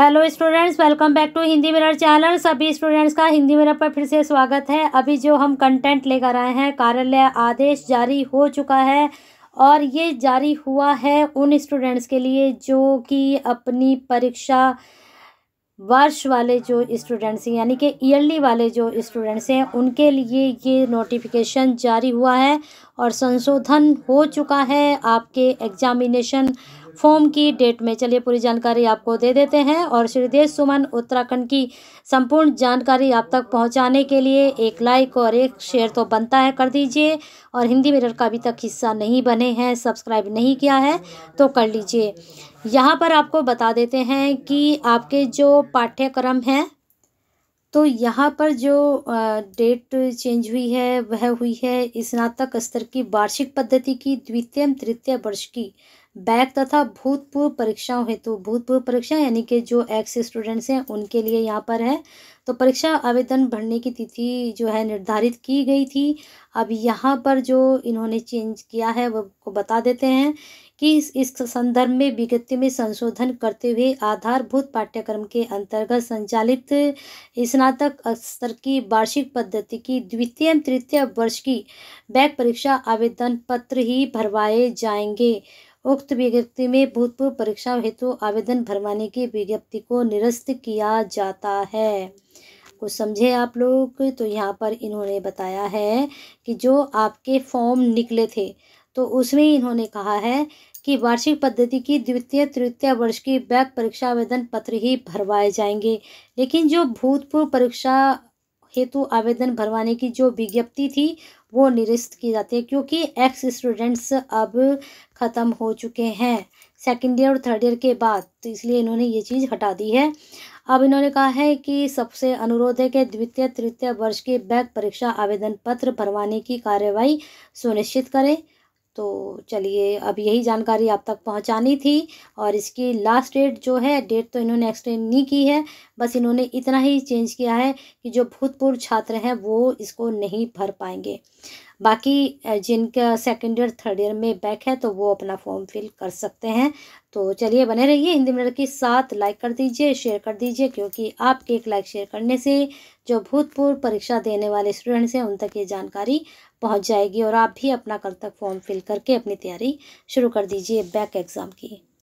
hello students welcome back to Hindi mirror channel सभी students का Hindi mirror पर फिर से स्वागत है अभी जो हम कंटेंट लेकर आए हैं कार्यालय आदेश जारी हो चुका है और ये जारी हुआ है उन स्टूडेंट्स के लिए जो कि अपनी परीक्षा वर्ष वाले जो स्टूडेंट्स हैं यानी कि ईयरली वाले जो स्टूडेंट्स हैं उनके लिए ये नोटिफिकेशन जारी हुआ है और संशोधन हो चुका है आपके एग्जामिनेशन फॉर्म की डेट में चलिए पूरी जानकारी आपको दे देते हैं और श्रीदेश सुमन उत्तराखंड की संपूर्ण जानकारी आप तक पहुंचाने के लिए एक लाइक और एक शेयर तो बनता है कर दीजिए और हिंदी मिरर का अभी तक हिस्सा नहीं बने हैं सब्सक्राइब नहीं किया है तो कर लीजिए यहाँ पर आपको बता देते हैं कि आपके जो पाठ्यक्रम हैं तो यहाँ पर जो डेट चेंज हुई है वह हुई है स्नातक स्तर की वार्षिक पद्धति की द्वितीय तृतीय वर्ष की बैक तथा भूतपूर्व परीक्षाओं हेतु भूतपूर्व परीक्षा यानी कि जो एक्स स्टूडेंट्स हैं उनके लिए यहाँ पर है तो परीक्षा आवेदन भरने की तिथि जो है निर्धारित की गई थी अब यहाँ पर जो इन्होंने चेंज किया है वो को बता देते हैं कि इस संदर्भ में विज्ञप्ति में संशोधन करते हुए आधारभूत पाठ्यक्रम के अंतर्गत संचालित स्नातक स्तर की वार्षिक पद्धति की द्वितीय तृतीय वर्ष की बैक परीक्षा आवेदन पत्र ही भरवाए जाएंगे उक्त विज्ञप्ति में भूतपूर्व परीक्षा हेतु आवेदन भरवाने की विज्ञप्ति को निरस्त किया जाता है कुछ समझे आप लोग तो यहाँ पर इन्होंने बताया है कि जो आपके फॉर्म निकले थे तो उसमें इन्होंने कहा है की वार्षिक पद्धति की द्वितीय तृतीय वर्ष की बैक परीक्षा आवेदन पत्र ही भरवाए जाएंगे लेकिन जो भूतपूर्व परीक्षा हेतु आवेदन भरवाने की जो विज्ञप्ति थी वो निरस्त की जाती है क्योंकि एक्स स्टूडेंट्स अब ख़त्म हो चुके हैं सेकेंड ईयर और थर्ड ईयर के बाद तो इसलिए इन्होंने ये चीज़ हटा दी है अब इन्होंने कहा है कि सबसे अनुरोध है कि द्वितीय तृतीय वर्ष के बैक परीक्षा आवेदन पत्र भरवाने की कार्यवाही सुनिश्चित करें तो चलिए अब यही जानकारी आप तक पहुंचानी थी और इसकी लास्ट डेट जो है डेट तो इन्होंने एक्सटेंड नहीं की है बस इन्होंने इतना ही चेंज किया है कि जो भूतपूर्व छात्र हैं वो इसको नहीं भर पाएंगे बाकी जिनका सेकेंड ईयर थर्ड ईयर में बैक है तो वो अपना फॉर्म फिल कर सकते हैं तो चलिए बने रहिए हिंदी मीडियम के साथ लाइक कर दीजिए शेयर कर दीजिए क्योंकि आपके एक लाइक शेयर करने से जो भूतपूर्व परीक्षा देने वाले स्टूडेंट्स हैं उन तक ये जानकारी पहुंच जाएगी और आप भी अपना कल तक फॉर्म फिल करके अपनी तैयारी शुरू कर दीजिए बैक एग्ज़ाम की